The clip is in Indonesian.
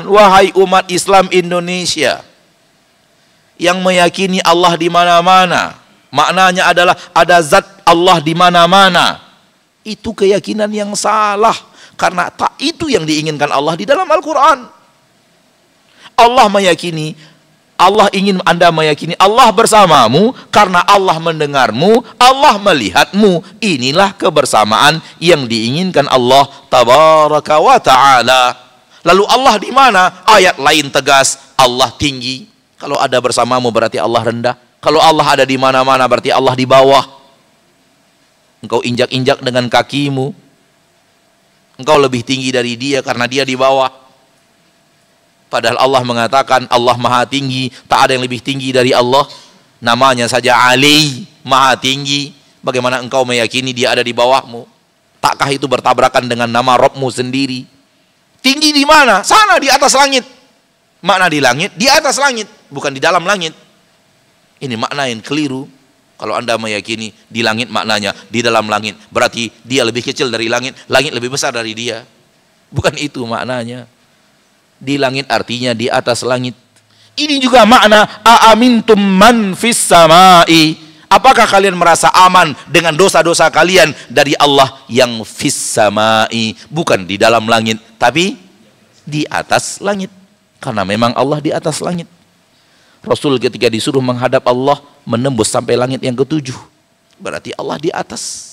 Wahai umat Islam Indonesia yang meyakini Allah di mana-mana, maknanya adalah ada zat Allah di mana-mana. Itu keyakinan yang salah karena tak itu yang diinginkan Allah di dalam Al-Qur'an. Allah meyakini Allah ingin Anda meyakini Allah bersamamu karena Allah mendengarmu, Allah melihatmu. Inilah kebersamaan yang diinginkan Allah tabaraka wa taala. Lalu Allah di mana? Ayat lain tegas, Allah tinggi. Kalau ada bersamamu berarti Allah rendah. Kalau Allah ada di mana-mana berarti Allah di bawah. Engkau injak-injak dengan kakimu. Engkau lebih tinggi dari dia karena dia di bawah. Padahal Allah mengatakan Allah maha tinggi, tak ada yang lebih tinggi dari Allah. Namanya saja Ali, maha tinggi. Bagaimana engkau meyakini dia ada di bawahmu? Takkah itu bertabrakan dengan nama Robmu sendiri? Tinggi di mana? Sana di atas langit. Makna di langit, di atas langit, bukan di dalam langit. Ini makna yang keliru. Kalau Anda meyakini di langit maknanya di dalam langit, berarti dia lebih kecil dari langit, langit lebih besar dari dia. Bukan itu maknanya. Di langit artinya di atas langit. Ini juga makna aamintum man fis samai Apakah kalian merasa aman dengan dosa-dosa kalian dari Allah yang fis bukan di dalam langit, tapi di atas langit. Karena memang Allah di atas langit. Rasul ketika disuruh menghadap Allah menembus sampai langit yang ketujuh. Berarti Allah di atas.